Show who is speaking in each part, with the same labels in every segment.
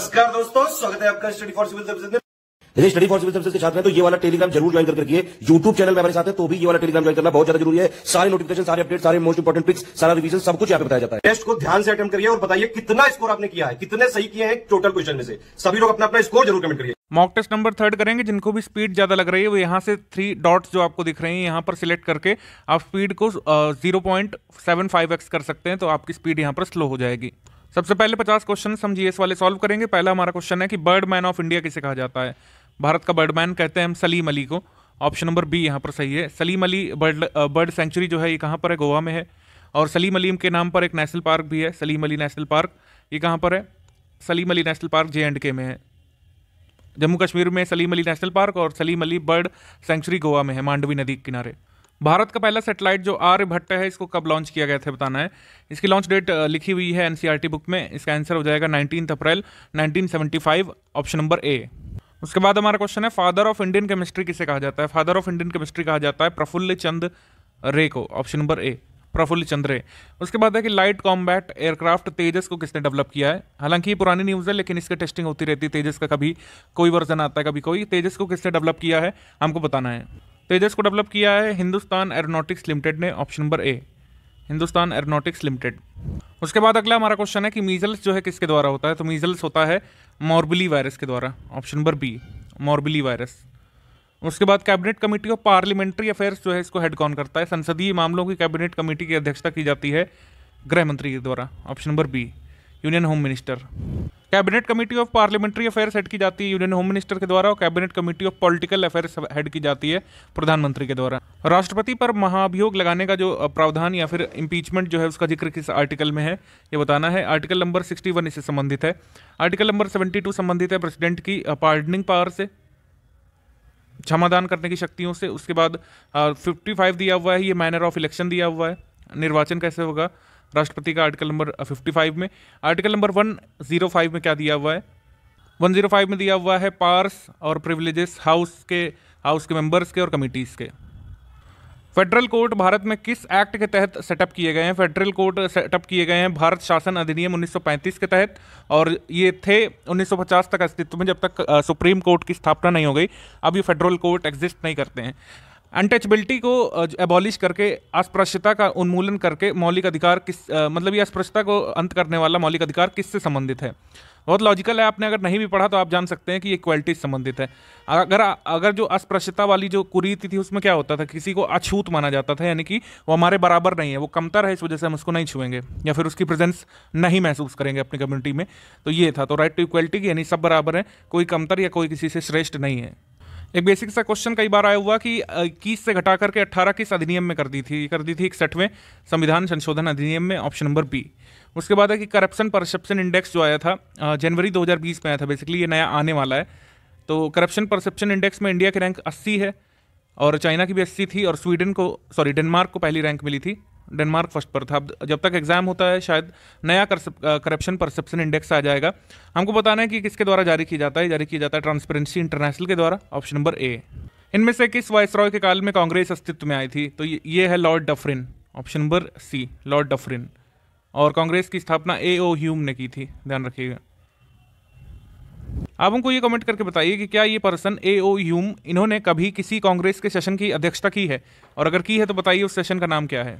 Speaker 1: नमस्कार दोस्तों स्वागत है आपका स्टडी फॉर सिविल सर्विस यदि स्टडी फॉर सिविल सर्विस के साथ में तो ये वाला टेलीग्राम जरूर ज्वाइन करके रखिए यूट्यूब चैनल में हमारे साथ है तो भी ये वाला टेलीग्राम ज्वाइन करना बहुत ज्यादा जरूरी है सारे नोटिफिकेशन सारे अपडेट सारे मोस्ट इंपॉर्टेंट पिक्स सारा रिवीजन सब कुछ यहाँ पे बताया जाता है टेस्ट को ध्यान से अटेंड करिए और बताइए कितना स्कोर आपने किया है कितने सही किए हैं टोटल क्वेश्चन में से सभी लोग अपना अपना स्कोर जरूर कमेंट करिए मॉक टेस्ट नंबर थर्ड करेंगे जिनको भी स्पीड ज़्यादा लग रही है वो यहाँ से थ्री डॉट्स जो आपको दिख रहे हैं यहाँ पर सिलेक्ट करके आप स्पीड को zero point seven five x कर सकते हैं तो आपकी स्पीड यहाँ पर स्लो हो जाएगी सबसे पहले पचास क्वेश्चन समझिए इस वाले सॉल्व करेंगे पहला हमारा क्वेश्चन है कि बर्ड मैन ऑफ इंडिया किसे कहा जाता है भारत का बर्डमैन कहते हैं हम सलीम अली को ऑप्शन नंबर बी यहाँ पर सही है Salim Ali bird bird sanctuary जो है ये कहाँ पर है गोवा में है और सलीम अलीम के नाम पर एक नेशनल पार्क भी है सलीम अली नेशनल पार्क ये कहाँ पर है Salim Ali national park J and K में है जम्मू कश्मीर में सलीम अली नेशनल पार्क और सलीम अली बर्ड सेंचुरी गोवा में है मांडवी नदी के किनारे भारत का पहला सेटेलाइट जो आर्य भट्ट है इसको कब लॉन्च किया गया था बताना है इसकी लॉन्च डेट लिखी हुई है एनसीईआरटी बुक e में इसका आंसर हो जाएगा nineteen April 1975 option number A उसके बाद हमारा क्वेश्चन है फादर ऑफ इंडियन केमिस्ट्री किसे कहा जाता है फादर ऑफ इंडियन केमिस्ट्री कहा जाता है प्रफुल्ल चंद रे को option number A Prafulla Chand Ray उसके बाद है कि लाइट कॉम्बैट एयरक्राफ्ट तेजस को किसने डेवलप किया है हालांकि ये पुरानी न्यूज़ है लेकिन इसकी टेस्टिंग होती रहती है तेजस का कभी कोई वर्जन आता है कभी कोई तेजस को किसने डेवलप किया है हमको बताना है तेजस को डेवलप किया है हिंदुस्तान एरोनॉटिक्स लिमिटेड ने option number A Hindustan aeronautics limited उसके बाद अगला हमारा क्वेश्चन है कि मीजल्स जो है किसके द्वारा होता है तो मीजल्स होता है मॉर्बिली वायरस के द्वारा option number B morbilli virus उसके बाद cabinet committee of parliamentary affairs जो है इसको हेड कौन करता है संसदीय मामलों की कैबिनेट कमेटी की अध्यक्षता की जाती है गृह मंत्री के द्वारा option number B union home minister cabinet committee of parliamentary affairs head की जाती है यूनियन होम मिनिस्टर के द्वारा और cabinet committee of political affairs head की जाती है प्रधानमंत्री के द्वारा राष्ट्रपति पर महाभियोग लगाने का जो प्रावधान या फिर इम्पीचमेंट जो है उसका जिक्र किस आर्टिकल में है ये बताना है आर्टिकल नंबर सिक्सटी वन इससे संबंधित है आर्टिकल नंबर सेवेंटी टू संबंधित है प्रेसिडेंट की पार्डनिंग पावर से क्षमादान करने की शक्तियों से उसके बाद फिफ्टी फाइव दिया हुआ है ये मैनर ऑफ इलेक्शन दिया हुआ है निर्वाचन कैसे होगा राष्ट्रपति का आर्टिकल नंबर 55 में आर्टिकल नंबर 105 में क्या दिया हुआ है 105 में दिया हुआ है पार्स और प्रिविलेजेस हाउस के हाउस के मेंबर्स के और कमिटीज़ के फेडरल कोर्ट भारत में किस एक्ट के तहत सेटअप किए गए हैं फेडरल कोर्ट सेटअप किए गए हैं भारत शासन अधिनियम 1935 के तहत और ये थे 1950 तक अस्तित्व में जब तक सुप्रीम uh, कोर्ट की स्थापना नहीं हो गई अब ये फेडरल कोर्ट एग्जिस्ट नहीं करते हैं अनटचबिलिटी को एबॉलिश करके अस्पृश्यता का उन्मूलन करके मौलिक अधिकार किस आ, मतलब ये अस्पृश्यता को अंत करने वाला मौलिक अधिकार किससे संबंधित है बहुत लॉजिकल है आपने अगर नहीं भी पढ़ा तो आप जान सकते हैं कि ये क्वालिटी संबंधित है अगर अगर जो अस्पृश्यता वाली जो कुरीति थी उसमें क्या होता था किसी को अछूत माना जाता था यानी कि वो हमारे बराबर नहीं है वो कमतर है इस वजह से हम उसको नहीं छुएंगे या फिर उसकी प्रेजेंस नहीं महसूस करेंगे अपनी कम्युनिटी में तो ये था तो राइट टू इक्वलिटी यानी सब बराबर है कोई कमतर या कोई किसी से श्रेष्ठ नहीं है एक बेसिक सा क्वेश्चन कई बार आया हुआ कि इक्कीस से घटा करके अट्ठारह किस अधिनियम में कर दी थी कर दी थी इकसठवें संविधान संशोधन अधिनियम में ऑप्शन नंबर बी उसके बाद है कि करप्शन परसेप्शन इंडेक्स जो आया था जनवरी 2020 में आया था बेसिकली ये नया आने वाला है तो करप्शन परसेप्शन इंडेक्स में इंडिया की रैंक अस्सी है और चाइना की भी अस्सी थी और स्वीडन को सॉरी डेनमार्क को पहली रैंक मिली थी डेनमार्क फर्स्ट पर था जब तक एग्जाम होता है शायद नया करप्शन परसेप्शन इंडेक्स आ जाएगा हमको बताना है कि किसके द्वारा जारी किया जाता है जारी किया जाता है ट्रांसपेरेंसी इंटरनेशनल के द्वारा ऑप्शन नंबर ए इनमें से किस वायसरॉय के काल में कांग्रेस अस्तित्व में आई थी तो ये है Lord Dufferin option number C Lord Dufferin और कांग्रेस की स्थापना ए ओ ह्यूम ने की थी ध्यान रखिएगा आप हमको ये कमेंट करके बताइए कि क्या ये पर्सन ए ओ ह्यूम इन्होंने कभी किसी कांग्रेस के सेशन की अध्यक्षता की है और अगर की है तो बताइए उस सेशन का नाम क्या है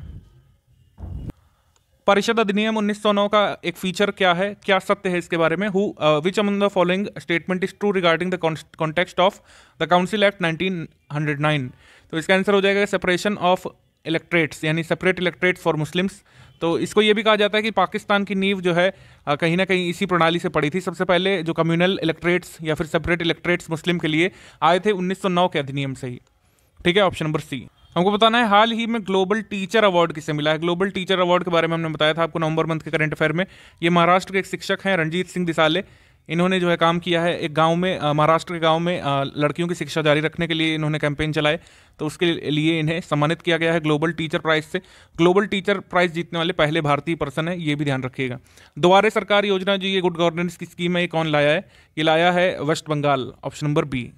Speaker 1: परिषद अधिनियम उन्नीस का एक फीचर क्या है क्या सत्य है इसके बारे में who which among the following statement is true regarding the context of the council act 1909 तो इसका आंसर हो जाएगा सेपरेशन ऑफ इलेक्ट्रेट्स यानी सेपरेट इलेक्ट्रेट फॉर मुस्लिम्स तो इसको ये भी कहा जाता है कि पाकिस्तान की नींव जो है uh, कहीं ना कहीं इसी प्रणाली से पड़ी थी सबसे पहले जो कम्युनल इलेक्ट्रेट्स या फिर सेपरेट इलेक्ट्रेट्स मुस्लिम के लिए आए थे 1909 के अधिनियम से ही ठीक है ऑप्शन नंबर सी हमको बताना है हाल ही में ग्लोबल टीचर अवार्ड किसे मिला है ग्लोबल टीचर अवार्ड के बारे में हमने बताया था आपको नवंबर मंथ के करंट अफेयर में ये महाराष्ट्र के एक शिक्षक हैं रंजीत सिंह दिसाले इन्होंने जो है काम किया है एक गांव में महाराष्ट्र के गांव में आ, लड़कियों की शिक्षा जारी रखने के लिए इन्होंने कैंपेन चलाए तो उसके लिए इन्हें सम्मानित किया गया है ग्लोबल टीचर प्राइज से ग्लोबल टीचर प्राइज जीतने वाले पहले भारतीय पर्सन है ये भी ध्यान रखिएगा दोबारे सरकार योजना जो ये गुड गवर्नेंस की स्कीम है ये कौन लाया है ये लाया है West Bengal option number B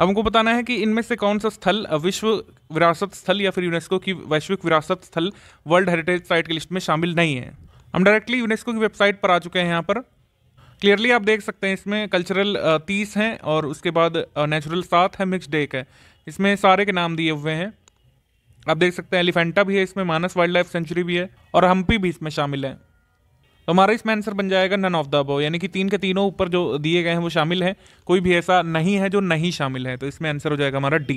Speaker 1: अब हमको बताना है कि इनमें से कौन सा स्थल विश्व विरासत स्थल या फिर यूनेस्को की वैश्विक विरासत स्थल वर्ल्ड हेरिटेज साइट की लिस्ट में शामिल नहीं है हम डायरेक्टली यूनेस्को की वेबसाइट पर आ चुके हैं यहाँ पर क्लियरली आप देख सकते हैं इसमें कल्चरल तीस हैं और उसके बाद नेचुरल सात है मिक्सड डेक है इसमें सारे के नाम दिए हुए हैं आप देख सकते हैं एलिफेंटा भी है इसमें मानस वाइल्ड लाइफ सेंचुरी भी है और हम्पी भी इसमें शामिल है तो हमारा इसमें आंसर बन जाएगा नन ऑफ द अबव यानी कि तीन के तीनों ऊपर जो दिए गए हैं वो शामिल हैं कोई भी ऐसा नहीं है जो नहीं शामिल है तो इसमें आंसर हो जाएगा हमारा डी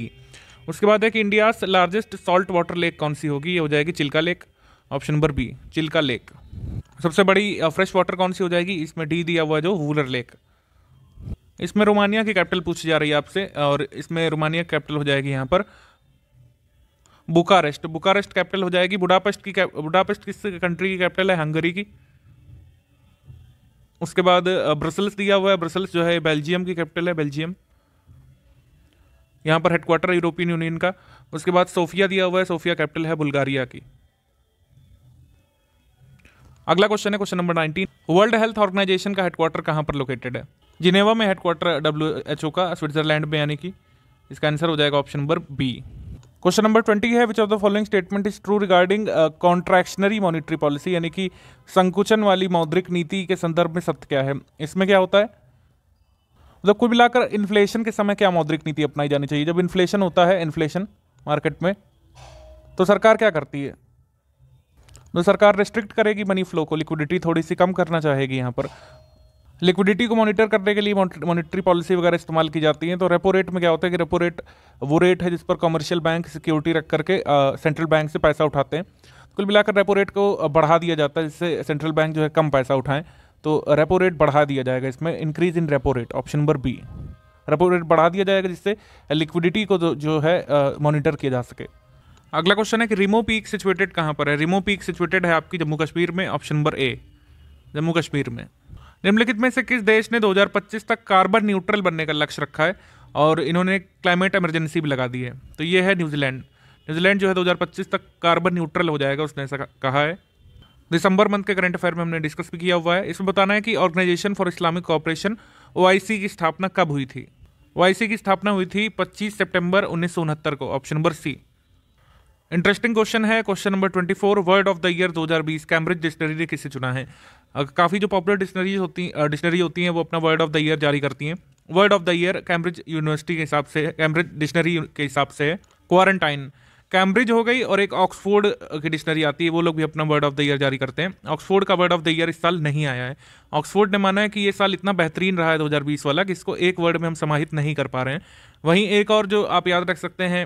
Speaker 1: उसके बाद है कि India largest salt water lake कौन सी होगी ये हो जाएगी Chilika lake option number B Chilika lake सबसे बड़ी फ्रेश वाटर कौन सी हो जाएगी इसमें डी दिया हुआ है जो वूलर लेक इसमें रोमानिया की कैपिटल पूछी जा रही है आपसे और इसमें रोमानिया की कैपिटल हो जाएगी यहाँ पर बुकारेस्ट बुकारेस्ट कैपिटल हो जाएगी बुडापेस्ट की बुडापेस्ट किस कंट्री की कैपिटल है हंगरी की उसके बाद ब्रसल्स दिया हुआ है ब्रसल्स जो है बेल्जियम की कैपिटल है बेल्जियम यहाँ पर हेडक्वार्टर यूरोपियन यूनियन का उसके बाद सोफिया दिया हुआ है सोफिया कैपिटल है बुल्गारिया की अगला क्वेश्चन है question number nineteen world health organization का हेडक्वार्टर कहाँ पर लोकेटेड है जिनेवा में हेडक्वार्टर डब्ल्यू एच ओ का स्विट्जरलैंड में यानी कि इसका आंसर हो जाएगा option number B question number twenty है which of the following statement is true regarding contractionary monetary policy यानी कि संकुचन वाली मौद्रिक नीति के संदर्भ में सत्य क्या है इसमें क्या होता है मतलब कुल मिलाकर इन्फ्लेशन के समय क्या मौद्रिक नीति अपनाई जानी चाहिए जब इन्फ्लेशन होता है इन्फ्लेशन मार्केट में तो सरकार क्या करती है तो सरकार रिस्ट्रिक्ट करेगी मनी फ्लो को लिक्विडिटी थोड़ी सी कम करना चाहेगी यहाँ पर लिक्विडिटी को मॉनिटर करने के लिए मॉनिटरी पॉलिसी वगैरह इस्तेमाल की जाती है तो रेपो रेट में क्या होता है कि रेपो रेट वो रेट है जिस पर कमर्शियल बैंक सिक्योरिटी रख करके सेंट्रल बैंक से पैसा उठाते हैं तो कुल मिलाकर रेपो रेट को बढ़ा दिया जाता है जिससे सेंट्रल बैंक जो है कम पैसा उठाएं तो रेपो रेट बढ़ा दिया जाएगा इसमें increase in repo rate option number B repo rate बढ़ा दिया जाएगा जिससे लिक्विडिटी को जो है मॉनिटर किया जा सके अगला क्वेश्चन है कि रिमो पीक सिचुएटेड कहाँ पर है रिमो पीक सिचुएटेड है आपकी जम्मू कश्मीर में option number A Jammu Kashmir में निम्नलिखित में से किस देश ने 2025 तक कार्बन न्यूट्रल बनने का लक्ष्य रखा है और इन्होंने क्लाइमेट इमरजेंसी भी लगा दी है तो ये है न्यूजीलैंड न्यूजीलैंड जो है 2025 तक कार्बन न्यूट्रल हो जाएगा उसने ऐसा कहा है दिसंबर मंथ के करंट अफेयर में हमने डिस्कस भी किया हुआ है इसमें बताना है कि organization for Islamic cooperation O की स्थापना कब हुई थी ओ की स्थापना हुई थी पच्चीस सेप्टेम्बर उन्नीस को option number C interesting question है question number twenty four word of the year दो हज़ार बीस कैम्ब्रिज डिक्शनरी ने किसे चुना है काफ़ी जो पॉपुलर डिक्शनरीज होती डिक्शनरी होती हैं वो अपना वर्ड ऑफ द ईयर जारी करती हैं word of the year Cambridge university के हिसाब से कैम्ब्रिज डिक्शनरी के हिसाब से क्वारंटाइन कैम्ब्रिज हो गई और एक ऑक्सफोर्ड की डिक्शनरी आती है वो लोग भी अपना वर्ड ऑफ द ईयर जारी करते हैं ऑक्सफोर्ड का वर्ड ऑफ द ईयर इस साल नहीं आया है ऑक्सफोर्ड ने माना है कि ये साल इतना बेहतरीन रहा है 2020 वाला कि इसको एक वर्ड में हम समाहित नहीं कर पा रहे हैं वहीं एक और जो आप याद रख सकते हैं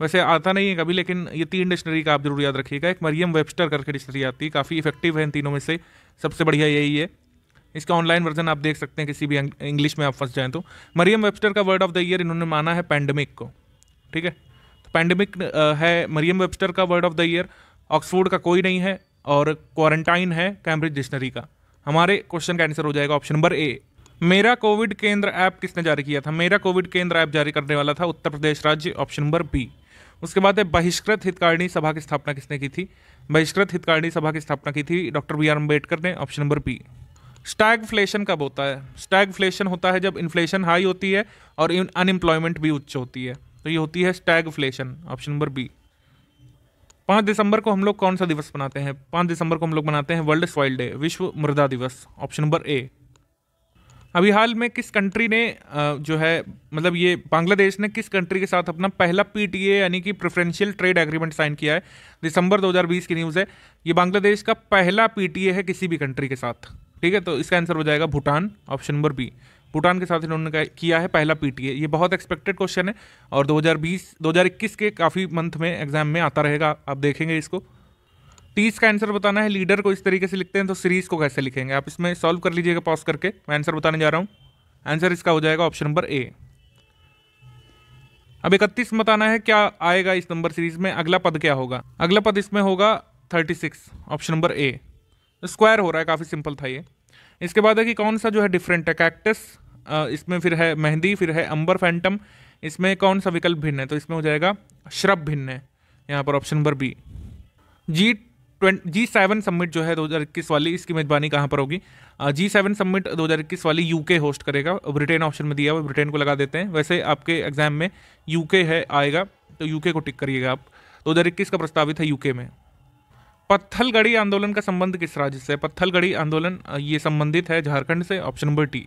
Speaker 1: वैसे आता नहीं है कभी लेकिन ये तीन डिक्शनरी का आप जरूर याद रखिएगा एक मरियम वेबस्टर करके डिक्शनरी आती है काफ़ी इफेक्टिव है इन तीनों में से सबसे बढ़िया यही है इसका ऑनलाइन वर्जन आप देख सकते हैं किसी भी इंग्लिश में आप फंस जाएँ तो मरियम वेबस्टर का वर्ड ऑफ द ईयर इन्होंने माना है पैंडमिक को ठीक है तो पैंडमिक है मरियम वेबस्टर का word of the year Oxford का कोई नहीं है और क्वारंटाइन है कैम्ब्रिज डिक्शनरी का हमारे क्वेश्चन का आंसर हो जाएगा ऑप्शन नंबर ए मेरा कोविड केंद्र ऐप किसने जारी किया था मेरा कोविड केंद्र ऐप जारी करने वाला था उत्तर प्रदेश राज्य ऑप्शन नंबर बी उसके बाद है बहिष्कृत हितकारिणी सभा की स्थापना किसने की थी बहिष्कृत हितकारिणी सभा की स्थापना की थी डॉक्टर बी आर अम्बेडकर ने ऑप्शन नंबर बी फ्लेशन कब होता है स्टैग फ्लेशन होता है जब इन्फ्लेशन हाई होती है और अनएम्प्लॉयमेंट भी उच्च होती है तो ये होती है stagflation option number B पाँच दिसंबर को हम लोग कौन सा दिवस मनाते हैं पाँच दिसंबर को हम लोग मनाते हैं वर्ल्ड सॉइल डे विश्व मृदा दिवस ऑप्शन नंबर ए अभी हाल में किस कंट्री ने जो है मतलब ये बांग्लादेश ने किस कंट्री के साथ अपना पहला पीटीए यानी कि प्रेफरेंशियल ट्रेड एग्रीमेंट साइन किया है दिसंबर 2020 की न्यूज़ है ये बांग्लादेश का पहला पीटीए है किसी भी कंट्री के साथ ठीक है तो इसका आंसर हो जाएगा Bhutan option number B Bhutan के साथ इन्होंने किया है पहला पी ये बहुत एक्सपेक्टेड क्वेश्चन है और 2020 2021 के काफ़ी मंथ में एग्जाम में आता रहेगा आप देखेंगे इसको टीस का आंसर बताना है लीडर को इस तरीके से लिखते हैं तो सीरीज को कैसे लिखेंगे आप इसमें सॉल्व कर लीजिएगा पॉज करके मैं आंसर बताने जा रहा हूँ आंसर इसका हो जाएगा ऑप्शन नंबर ए अब इकतीस बताना है क्या आएगा इस नंबर सीरीज में अगला पद क्या होगा अगला पद इसमें होगा thirty six option number A square हो रहा है काफ़ी सिंपल था ये इसके बाद है कि कौन सा जो है डिफरेंट है कैक्टस इसमें फिर है मेहंदी फिर है अंबर फैंटम इसमें कौन सा विकल्प भिन्न है तो इसमें हो जाएगा श्रब भिन्न है यहाँ पर ऑप्शन नंबर बी जीट जी सेवन समिट जो है 2021 वाली इसकी मेजबानी कहाँ पर होगी जी सेवन समिट 2021 वाली यूके होस्ट करेगा ब्रिटेन ऑप्शन में दिया हुआ ब्रिटेन को लगा देते हैं वैसे आपके एग्जाम में यूके है आएगा तो यूके को टिक करिएगा आप 2021 का प्रस्तावित है यूके में पत्थलगढ़ी आंदोलन का संबंध किस राज्य से पत्थलगढ़ी आंदोलन ये संबंधित है झारखंड से ऑप्शन नंबर टी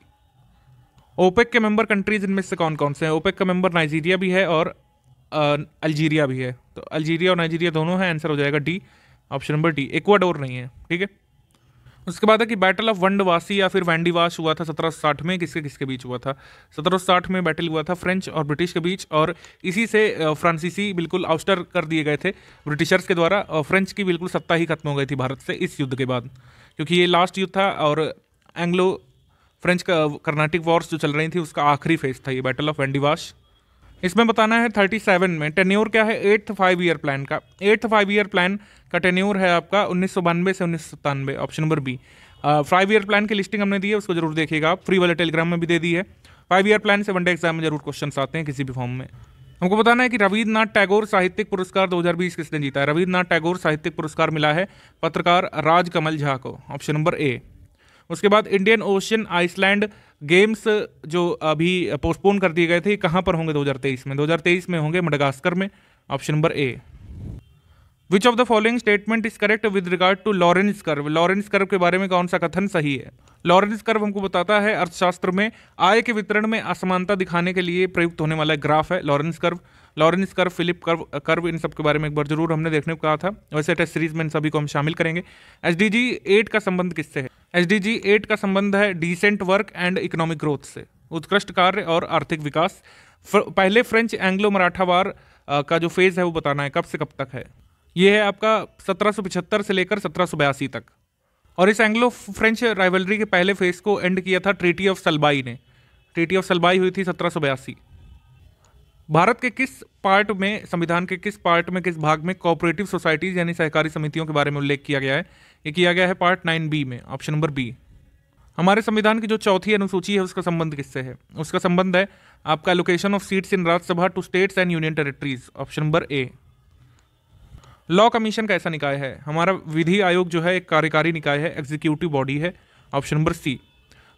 Speaker 1: ओपेक के मेंबर कंट्रीज इनमें से कौन कौन से हैं ओपेक का मेंबर नाइजीरिया भी है और अल्जीरिया भी है तो अल्जीरिया और नाइजीरिया दोनों हैं आंसर हो जाएगा D option number D Ecuador नहीं है ठीक है उसके बाद है कि बैटल ऑफ वंडवासी या फिर वैंडीवास हुआ था सत्रह साठ में किसके किसके बीच हुआ था सत्रह साठ में बैटल हुआ था फ्रेंच और ब्रिटिश के बीच और इसी से फ्रांसीसी बिल्कुल आउस्टर कर दिए गए थे ब्रिटिशर्स के द्वारा और फ्रेंच की बिल्कुल सत्ता ही खत्म हो गई थी भारत से इस युद्ध के बाद क्योंकि ये लास्ट युद्ध था और एंग्लो फ्रेंच का कर्नाटिक वॉर्स जो चल रही थी उसका आखिरी फेज था ये बैटल ऑफ वैंडीवास इसमें बताना है थर्टी सेवन में टेन्योर क्या है एट्थ फाइव ईयर प्लान का एट्थ फाइव ईयर प्लान का टेन्योर है आपका उन्नीस से उन्नीस option number B five year plan की लिस्टिंग हमने दी है उसको जरूर देखिएगा आप फ्री वाले टेलीग्राम में भी दे दी है फाइव ईयर प्लान से वनडे एग्जाम में जरूर क्वेश्चन आते हैं किसी भी फॉर्म में हमको बताना है कि रविन्द्रनाथ टैगोर साहित्यिक पुरस्कार 2020 किसने जीता है रविन्द्रनाथ टैगोर साहित्यिक पुरस्कार मिला है पत्रकार राजकमल झा को ऑप्शन नंबर ए उसके बाद इंडियन ओशियन आइसलैंड गेम्स जो अभी पोस्टपोन कर दिए गए थे कहाँ पर होंगे 2023 में 2023 में होंगे मडगास्कर में option number A which of the following statement is correct with regard to Lawrence curve Lawrence curve के बारे में कौन सा कथन सही है लॉरेंस कर्व हमको बताता है अर्थशास्त्र में आय के वितरण में असमानता दिखाने के लिए प्रयुक्त होने वाला ग्राफ है Lawrence curve Lawrence curve Philip curve curve इन सब के बारे में एक बार जरूर हमने देखने को कहा था वैसे टेस्ट सीरीज में इन सभी को हम शामिल करेंगे एस डी जी एट का संबंध किससे है एस डी जी एट का संबंध है decent work and economic growth से उत्कृष्ट कार्य और आर्थिक विकास पहले फ्रेंच एंग्लो मराठा वार का जो फेज़ है वो बताना है कब से कब तक है ये है आपका सत्रह से लेकर सत्रह तक और इस एंग्लो फ्रेंच राइवलरी के पहले फेज़ को एंड किया था ट्रीटी ऑफ सलबाई ने ट्रीटी ऑफ सलबाई हुई थी सत्रह भारत के किस पार्ट में संविधान के किस पार्ट में किस भाग में कॉपरेटिव सोसाइटीज यानी सहकारी समितियों के बारे में उल्लेख किया गया है ये किया गया है पार्ट नाइन बी में ऑप्शन नंबर बी हमारे संविधान की जो चौथी अनुसूची है उसका संबंध किससे है उसका संबंध है आपका location of seats in Rajya Sabha to states and union territories option number A law commission का ऐसा निकाय है हमारा विधि आयोग जो है एक कार्यकारी निकाय है एग्जीक्यूटिव बॉडी है ऑप्शन नंबर सी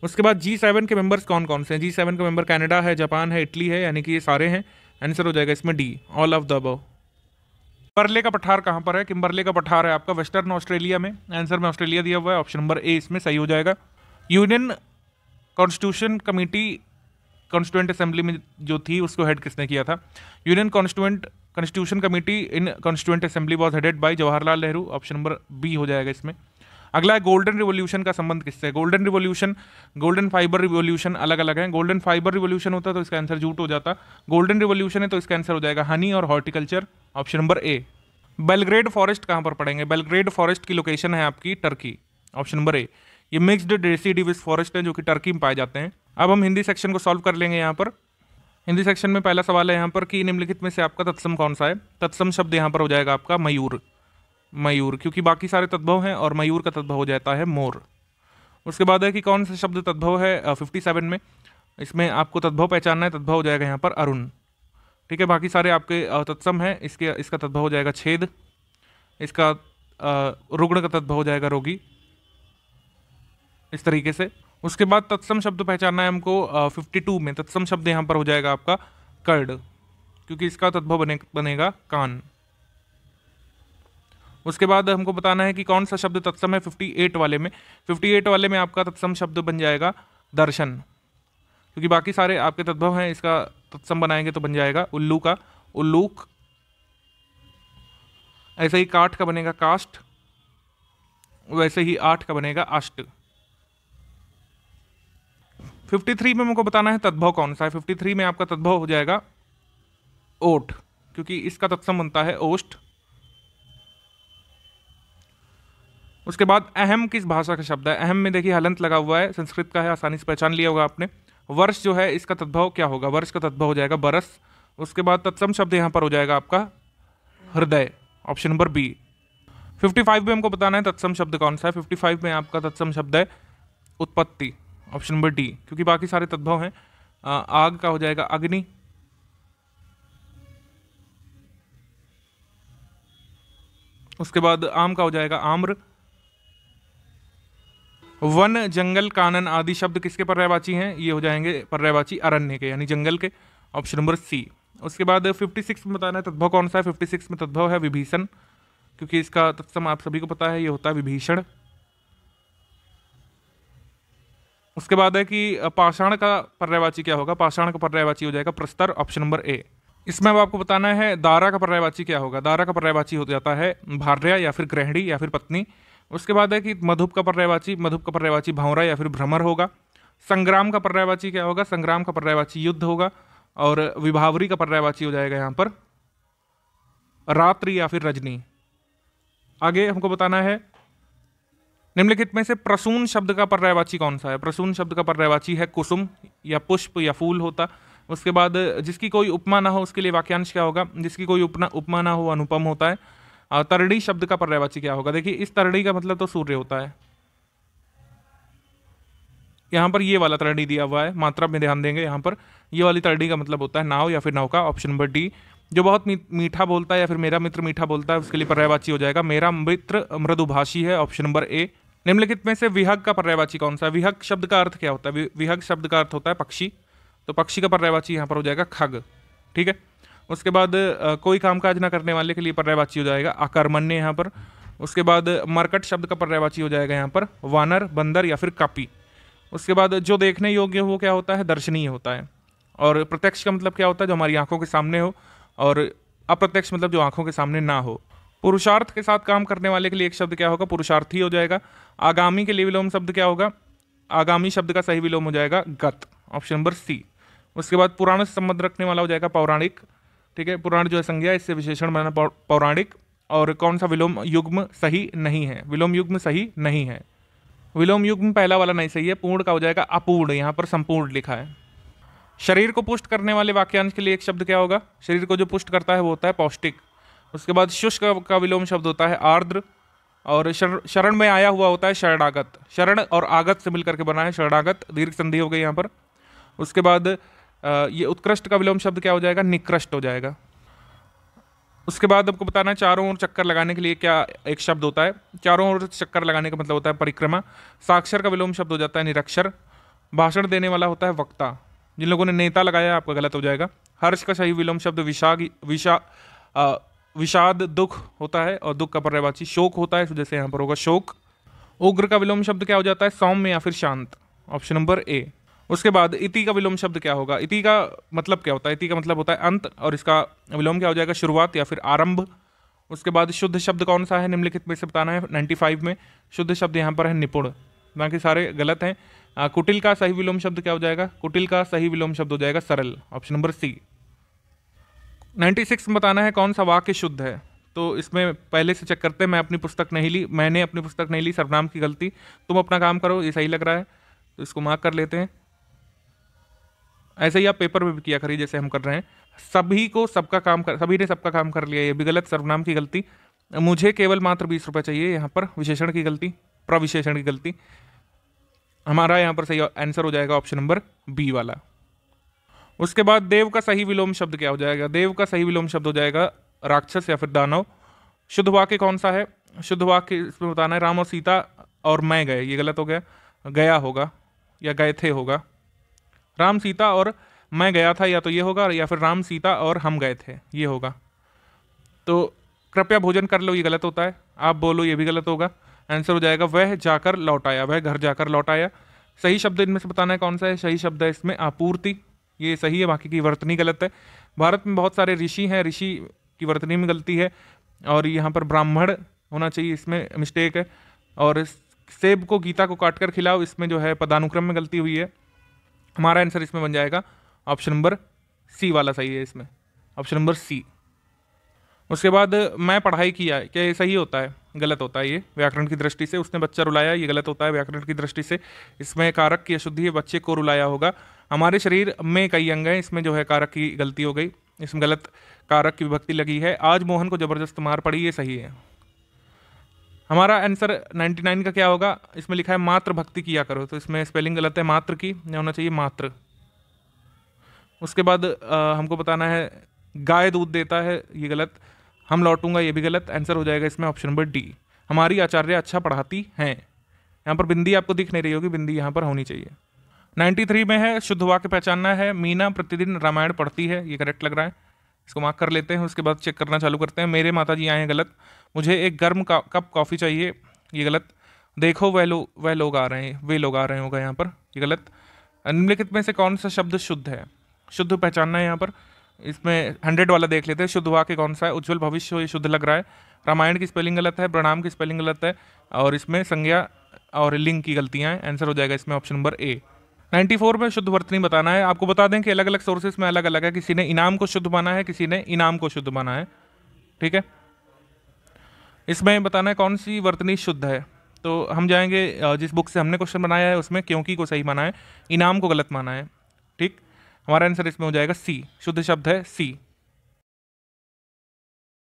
Speaker 1: उसके बाद जी सेवन के मेंबर्स कौन कौन से हैं जी सेवन के मेंबर कनाडा है जापान है इटली है यानी कि ये सारे हैं आंसर हो जाएगा इसमें डी ऑल ऑफ द अब बर्ले का पठार कहाँ पर है किम्बरले का पठार है आपका वेस्टर्न ऑस्ट्रेलिया में आंसर में ऑस्ट्रेलिया दिया हुआ है ऑप्शन नंबर ए इसमें सही हो जाएगा union constitution committee constituent assembly में जो थी उसको हेड किसने किया था union constituent constitution committee in constituent assembly was headed by Jawaharlal Nehru option number B हो जाएगा इसमें अगला है गोल्डन रिवोल्यूशन का संबंध किससे golden revolution golden fibre revolution अलग अलग है गोल्डन फाइबर रिवोल्यूशन होता तो इसका आंसर जूट हो जाता गोल्डन रिवोल्यूशन है तो इसका आंसर हो जाएगा हनी और horticulture option number A Belgrade forest कहाँ पर पड़ेंगे बेलग्रेड फॉरेस्ट की लोकेशन है आपकी टर्की ऑप्शन नंबर ए ये मिक्सड डेसीडिविस फॉरेस्ट हैं जो कि टर्की में पाए जाते हैं अब हम हिंदी सेक्शन को सॉल्व कर लेंगे यहाँ पर हिंदी सेक्शन में पहला सवाल है यहाँ पर कि निम्नलिखित में से आपका तत्सम कौन सा है तत्सम शब्द यहाँ पर हो जाएगा आपका मयूर मयूर क्योंकि बाकी सारे तद्भव हैं और मयूर का तद्भव हो जाता है मोर उसके बाद है कि कौन सा शब्द तद्भव है फिफ्टी सेवन में इसमें आपको तद्भव पहचानना है तद्भव हो जाएगा यहाँ पर अरुण ठीक है बाकी सारे आपके तत्सम हैं इसके इसका तद्भव हो जाएगा छेद इसका रुग्ण का तद्भव हो जाएगा रोगी इस तरीके से उसके बाद तत्सम शब्द पहचानना है हमको फिफ्टी टू में तत्सम शब्द यहाँ पर हो जाएगा आपका कर्ड क्योंकि इसका तद्भव बने बनेगा कान उसके बाद हमको बताना है कि कौन सा शब्द तत्सम है 58 वाले में 58 वाले में आपका तत्सम शब्द बन जाएगा दर्शन क्योंकि बाकी सारे आपके तद्भव हैं इसका तत्सम बनाएंगे तो बन जाएगा उल्लू का उल्लूक ऐसे ही काठ का बनेगा कास्ट वैसे ही आठ का बनेगा अष्ट 53 में हमको बताना है तद्भव कौन सा है 53 में आपका तद्भव हो जाएगा ओट क्योंकि इसका तत्सम बनता है ओष्ठ उसके बाद अहम किस भाषा का शब्द है अहम में देखिए हलंत लगा हुआ है संस्कृत का है आसानी से पहचान लिया होगा आपने वर्ष जो है इसका तद्भव क्या होगा वर्ष का तद्भव हो जाएगा बरस उसके बाद तत्सम शब्द यहाँ पर हो जाएगा आपका हृदय ऑप्शन नंबर बी 55 में हमको बताना है तत्सम शब्द कौन सा है 55 में आपका तत्सम शब्द है उत्पत्ति ऑप्शन नंबर डी क्योंकि बाकी सारे तद्भव हैं आग का हो जाएगा अग्नि उसके बाद आम का हो जाएगा आम्र वन जंगल कानन आदि शब्द किसके पर्यायवाची हैं ये हो जाएंगे पर्यायवाची अरण्य के यानी जंगल के ऑप्शन नंबर सी उसके बाद फिफ्टी सिक्स में बताना है तद्भव कौन सा है फिफ्टी सिक्स में तद्भव है विभीषण क्योंकि इसका तत्सम आप सभी को पता है ये होता है विभीषण उसके बाद है कि पाषाण का पर्यायवाची क्या होगा पाषाण का पर्यायवाची हो जाएगा प्रस्तर ऑप्शन नंबर ए इसमें अब आपको बताना है दारा का पर्यायवाची क्या होगा दारा का पर्यायवाची हो जाता है भार्या या फिर गृहिणी या फिर पत्नी उसके बाद है कि मधुप का पर्यायवाची मधुप का पर्यायवाची भावरा या फिर भ्रमर होगा संग्राम का पर्यायवाची क्या होगा संग्राम का पर्यायवाची युद्ध होगा और विभावरी का पर्यायवाची हो जाएगा यहाँ पर रात्रि या फिर रजनी आगे हमको बताना है निम्नलिखित में से प्रसून शब्द का पर्यायवाची कौन सा है प्रसून शब्द का पर्यायवाची है कुसुम या पुष्प या फूल होता उसके बाद जिसकी कोई उपमा ना हो उसके लिए वाक्यांश क्या होगा जिसकी कोई उपना उपमा ना हो अनुपम होता है तरड़ी शब्द का पर्यायवाची क्या होगा देखिए इस तरड़ी का मतलब तो सूर्य होता है यहां पर ये वाला तरड़ी दिया हुआ है मात्रा में ध्यान देंगे यहां पर ये वाली तरड़ी का मतलब होता है नाव या फिर का ऑप्शन नंबर डी जो बहुत मीठा बोलता है या फिर मेरा मित्र मीठा बोलता है उसके लिए पर्यायवाची हो जाएगा मेरा मित्र मृदुभाषी है ऑप्शन नंबर ए निम्नलिखित में से विहग का पर्यायवाची कौन सा है विहग शब्द का अर्थ क्या होता है विहग शब्द का अर्थ होता है पक्षी तो पक्षी का पर्यायवाची यहाँ पर हो जाएगा खग ठीक है उसके बाद कोई काम काज ना करने वाले के लिए पर्यायवाची हो जाएगा आकर्मण्य यहाँ पर उसके बाद मरकट शब्द का पर्यायवाची हो जाएगा यहाँ पर वानर बंदर या फिर कापी उसके बाद जो देखने योग्य हो क्या होता है दर्शनीय होता है और प्रत्यक्ष का मतलब क्या होता है जो हमारी आंखों के सामने हो और अप्रत्यक्ष मतलब जो आंखों के सामने ना हो पुरुषार्थ के साथ काम करने वाले के लिए एक शब्द क्या होगा पुरुषार्थी हो जाएगा आगामी के लिए विलोम शब्द क्या होगा आगामी शब्द का सही विलोम हो जाएगा गत ऑप्शन नंबर सी उसके बाद पुराण से संबंध रखने वाला हो जाएगा पौराणिक ठीक है पुराण जो है संज्ञा इससे विशेषण बनाना पौराणिक और कौन सा विलोम युग्म सही नहीं है विलोम युग्म सही नहीं है विलोम युग्म पहला वाला नहीं सही है पूर्ण का हो जाएगा अपूर्ण यहाँ पर संपूर्ण लिखा है शरीर को पुष्ट करने वाले वाक्यांश के लिए एक शब्द क्या होगा शरीर को जो पुष्ट करता है वो होता है पौष्टिक उसके बाद शुष्क का विलोम शब्द होता है आर्द्र और शरण में आया हुआ होता है शरणागत शरण और आगत से मिलकर के बना है शरणागत दीर्घ संधि हो गई यहाँ पर उसके बाद ये उत्कृष्ट का विलोम शब्द क्या हो जाएगा निकृष्ट हो जाएगा उसके बाद आपको बताना है चारों ओर चक्कर लगाने के लिए क्या एक शब्द होता है चारों ओर चक्कर लगाने का मतलब होता है परिक्रमा साक्षर का विलोम शब्द हो जाता है निरक्षर भाषण देने वाला होता है वक्ता जिन लोगों ने नेता लगाया आपका गलत हो जाएगा हर्ष का सही विलोम शब्द विषाग विषा विषाद दुख होता है और दुख का पर्यवाची शोक होता है जैसे यहाँ पर होगा शोक उग्र का विलोम शब्द क्या हो जाता है सौम्य या फिर शांत ऑप्शन नंबर ए उसके बाद इति का विलोम शब्द क्या होगा इति का मतलब क्या होता है इति का मतलब होता है अंत और इसका विलोम क्या हो जाएगा शुरुआत या फिर आरंभ उसके बाद शुद्ध शब्द कौन सा है निम्नलिखित में से बताना है 95 में शुद्ध शब्द यहाँ पर है निपुण बाकी सारे गलत हैं कुटिल का सही विलोम शब्द क्या हो जाएगा कुटिल का सही विलोम शब्द हो जाएगा सरल ऑप्शन नंबर सी सिक्स में बताना है कौन सा वाक्य शुद्ध है तो इसमें पहले से चेक करते हैं मैं अपनी पुस्तक नहीं ली मैंने अपनी पुस्तक नहीं ली सरनाम की गलती तुम अपना काम करो ये सही लग रहा है तो इसको मार्क कर लेते हैं ऐसे ही आप पेपर में भी किया करिए जैसे हम कर रहे हैं सभी को सबका काम कर सभी ने सबका काम कर लिया ये भी गलत सर्वनाम की गलती मुझे केवल मात्र बीस रुपये चाहिए यहाँ पर विशेषण की गलती प्रविशेषण की गलती हमारा यहाँ पर सही आंसर हो जाएगा ऑप्शन नंबर बी वाला उसके बाद देव का सही विलोम शब्द क्या हो जाएगा देव का सही विलोम शब्द हो जाएगा राक्षस या फिर दानव शुद्ध वाक्य कौन सा है शुद्ध वाक्य इसमें बताना है राम और सीता और मैं गए ये गलत हो गया गया होगा या गए थे होगा राम सीता और मैं गया था या तो ये होगा या फिर राम सीता और हम गए थे ये होगा तो कृपया भोजन कर लो ये गलत होता है आप बोलो ये भी गलत होगा आंसर हो जाएगा वह जाकर लौट आया वह घर जाकर लौट आया सही शब्द इनमें से बताना है कौन सा है सही शब्द है इसमें आपूर्ति ये सही है बाकी की वर्तनी गलत है भारत में बहुत सारे ऋषि हैं ऋषि की वर्तनी में गलती है और यहाँ पर ब्राह्मण होना चाहिए इसमें मिस्टेक है और सेब को गीता को काट कर खिलाओ इसमें जो है पदानुक्रम में गलती हुई है हमारा आंसर इसमें बन जाएगा ऑप्शन नंबर सी वाला सही है इसमें ऑप्शन नंबर सी उसके बाद मैं पढ़ाई किया है क्या ये सही होता है गलत होता है ये व्याकरण की दृष्टि से उसने बच्चा रुलाया ये गलत होता है व्याकरण की दृष्टि से इसमें कारक की अशुद्धि है बच्चे को रुलाया होगा हमारे शरीर में कई अंग हैं इसमें जो है कारक की गलती हो गई इसमें गलत कारक की विभक्ति लगी है आज मोहन को जबरदस्त मार पड़ी ये सही है हमारा आंसर 99 का क्या होगा इसमें लिखा है मात्र भक्ति किया करो तो इसमें स्पेलिंग गलत है मात्र की नहीं होना चाहिए मात्र उसके बाद आ, हमको बताना है गाय दूध देता है ये गलत हम लौटूंगा ये भी गलत आंसर हो जाएगा इसमें ऑप्शन नंबर डी हमारी आचार्य अच्छा पढ़ाती हैं यहाँ पर बिंदी आपको दिख नहीं रही होगी बिंदी यहाँ पर होनी चाहिए 93 में है शुद्ध वाक्य पहचानना है मीना प्रतिदिन रामायण पढ़ती है ये करेक्ट लग रहा है इसको मार्क कर लेते हैं उसके बाद चेक करना चालू करते हैं मेरे माता जी आए हैं गलत मुझे एक गर्म का, कप कॉफ़ी चाहिए ये गलत देखो वह लोग वह लोग आ रहे हैं वे लोग आ रहे होगा यहाँ पर ये गलत निम्नलिखित में से कौन सा शब्द शुद्ध है शुद्ध पहचानना है यहाँ पर इसमें हंड्रेड वाला देख लेते हैं शुद्ध वाक्य कौन सा है उज्ज्वल भविष्य ये शुद्ध लग रहा है रामायण की स्पेलिंग गलत है प्रणाम की स्पेलिंग गलत है और इसमें संज्ञा और लिंग की गलतियाँ हैं आंसर हो जाएगा इसमें ऑप्शन नंबर ए 94 में शुद्ध वर्तनी बताना है आपको बता दें कि अलग अलग सोर्सेस में अलग अलग है किसी ने इनाम को शुद्ध माना है किसी ने इनाम को शुद्ध माना है ठीक है इसमें बताना है कौन सी वर्तनी शुद्ध है तो हम जाएंगे जिस बुक से हमने क्वेश्चन बनाया है उसमें क्योंकि को सही माना है इनाम को गलत माना है ठीक हमारा आंसर इसमें हो जाएगा सी शुद्ध शब्द है सी